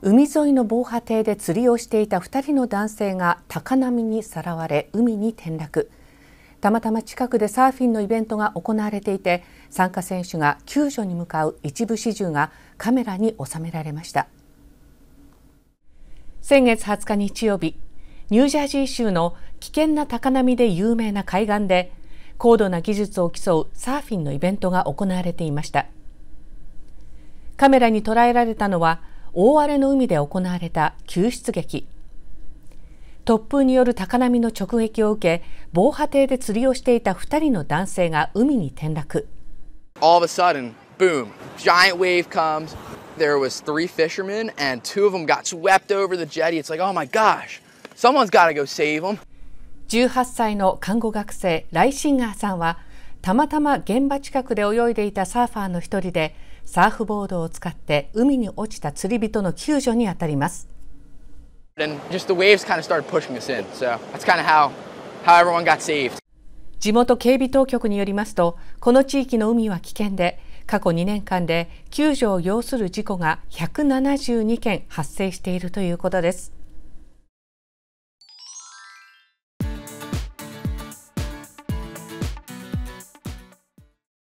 海沿いの防波堤で釣りをしていた2人の男性が高波にさらわれ海に転落たまたま近くでサーフィンのイベントが行われていて参加選手が救助に向かう一部始終がカメラに収められました先月20日日曜日ニュージャージー州の危険な高波で有名な海岸で高度な技術を競うサーフィンのイベントが行われていましたカメラに捉えられたのは大荒れの海で行われた救出劇突風による高波の直撃を受け防波堤で釣りをしていた2人の男性が海に転落 All of a sudden, boom, giant wave comes. There was three fishermen and two of them got swept over the jetty. It's like, oh my gosh, someone's got to go save them. 18歳の看護学生ライシンガーさんはたまたま現場近くで泳いでいたサーファーの一人でサーフボードを使って海に落ちた釣り人の救助にあたります。地元警備当局によりますと、この地域の海は危険で、過去2年間で救助を要する事故が172件発生しているということです。